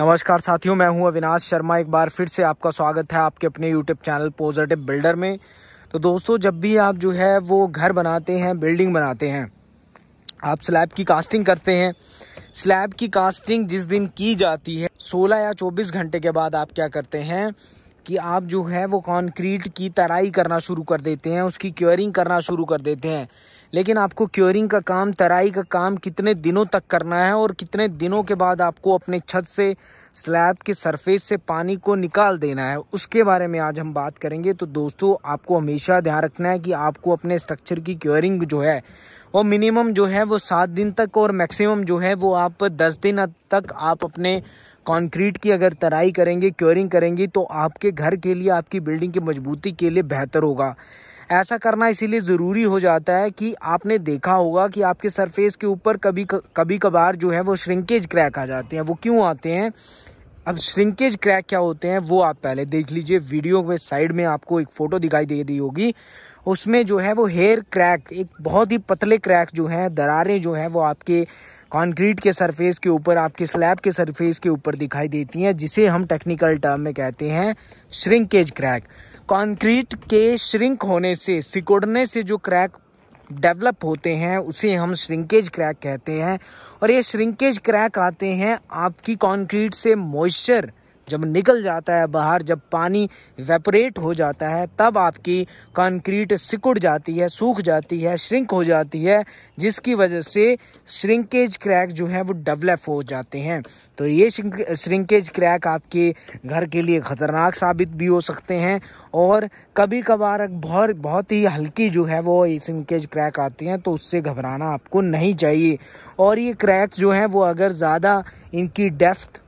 नमस्कार साथियों मैं हूं अविनाश शर्मा एक बार फिर से आपका स्वागत है आपके अपने यूट्यूब चैनल पॉजिटिव बिल्डर में तो दोस्तों जब भी आप जो है वो घर बनाते हैं बिल्डिंग बनाते हैं आप स्लैब की कास्टिंग करते हैं स्लैब की कास्टिंग जिस दिन की जाती है 16 या 24 घंटे के बाद आप क्या करते हैं कि आप जो है वो कंक्रीट की तराई करना शुरू कर देते हैं उसकी क्योरिंग करना शुरू कर देते हैं लेकिन आपको क्योरिंग का काम तराई का काम कितने दिनों तक करना है और कितने दिनों के बाद आपको अपने छत से स्लैब के सरफेस से पानी को निकाल देना है उसके बारे में आज हम बात करेंगे तो दोस्तों आपको हमेशा ध्यान रखना है कि आपको अपने स्ट्रक्चर की क्योरिंग जो है वो मिनिमम जो है वो सात दिन तक और मैक्सिमम जो है वो आप दस दिन तक आप अपने कंक्रीट की अगर तराई करेंगे क्योरिंग करेंगे तो आपके घर के लिए आपकी बिल्डिंग की मजबूती के लिए बेहतर होगा ऐसा करना इसीलिए ज़रूरी हो जाता है कि आपने देखा होगा कि आपके सरफेस के ऊपर कभी कभी कभार जो है वो श्रिंकेज क्रैक आ जाते हैं वो क्यों आते हैं अब श्रिंकेज क्रैक क्या होते हैं वो आप पहले देख लीजिए वीडियो में साइड में आपको एक फ़ोटो दिखाई दे रही होगी उसमें जो है वो हेयर क्रैक एक बहुत ही पतले क्रैक जो हैं दरारें जो हैं वो आपके कंक्रीट के सरफेस के ऊपर आपके स्लैब के सरफेस के ऊपर दिखाई देती हैं जिसे हम टेक्निकल टर्म में कहते हैं श्रिंकेज क्रैक कंक्रीट के श्रिंक होने से सिकुड़ने से जो क्रैक डेवलप होते हैं उसे हम श्रिंकेज क्रैक कहते हैं और ये श्रिंकेज क्रैक आते हैं आपकी कंक्रीट से मॉइस्चर जब निकल जाता है बाहर जब पानी वेपरेट हो जाता है तब आपकी कंक्रीट सिकुड़ जाती है सूख जाती है श्रिंक हो जाती है जिसकी वजह से श्रिंकेज क्रैक जो है वो डेवलप हो जाते हैं तो ये श्रिंकेज क्रैक आपके घर के लिए ख़तरनाक साबित भी हो सकते हैं और कभी कभार बहुत बहुत ही हल्की जो है वो श्रिंकेज क्रैक आती हैं तो उससे घबराना आपको नहीं चाहिए और ये क्रैक जो हैं वो अगर ज़्यादा इनकी डेफ्थ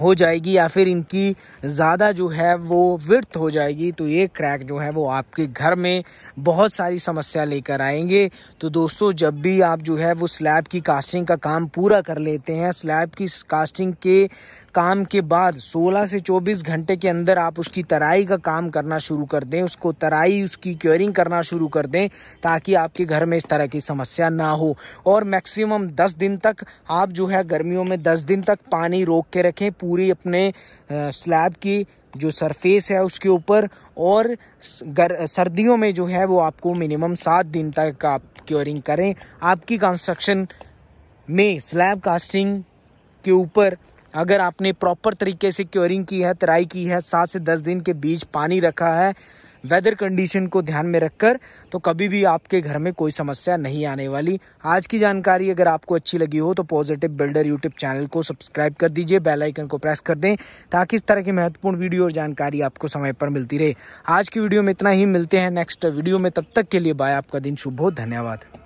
हो जाएगी या फिर इनकी ज़्यादा जो है वो विर्थ हो जाएगी तो ये क्रैक जो है वो आपके घर में बहुत सारी समस्या लेकर आएंगे तो दोस्तों जब भी आप जो है वो स्लैब की कास्टिंग का काम पूरा कर लेते हैं स्लैब की कास्टिंग के काम के बाद 16 से 24 घंटे के अंदर आप उसकी तराई का काम करना शुरू कर दें उसको तराई उसकी क्योरिंग करना शुरू कर दें ताकि आपके घर में इस तरह की समस्या ना हो और मैक्सिमम 10 दिन तक आप जो है गर्मियों में 10 दिन तक पानी रोक के रखें पूरी अपने स्लैब की जो सरफेस है उसके ऊपर और गर, सर्दियों में जो है वो आपको मिनिमम सात दिन तक आप क्योरिंग करें आपकी कंस्ट्रक्शन में स्लैब कास्टिंग के ऊपर अगर आपने प्रॉपर तरीके से क्योरिंग की है तराई की है सात से दस दिन के बीच पानी रखा है वेदर कंडीशन को ध्यान में रखकर तो कभी भी आपके घर में कोई समस्या नहीं आने वाली आज की जानकारी अगर आपको अच्छी लगी हो तो पॉजिटिव बिल्डर यूट्यूब चैनल को सब्सक्राइब कर दीजिए बेल आइकन को प्रेस कर दें ताकि इस तरह की महत्वपूर्ण वीडियो और जानकारी आपको समय पर मिलती रहे आज की वीडियो में इतना ही मिलते हैं नेक्स्ट वीडियो में तब तक के लिए बाय आपका दिन शुभ हो धन्यवाद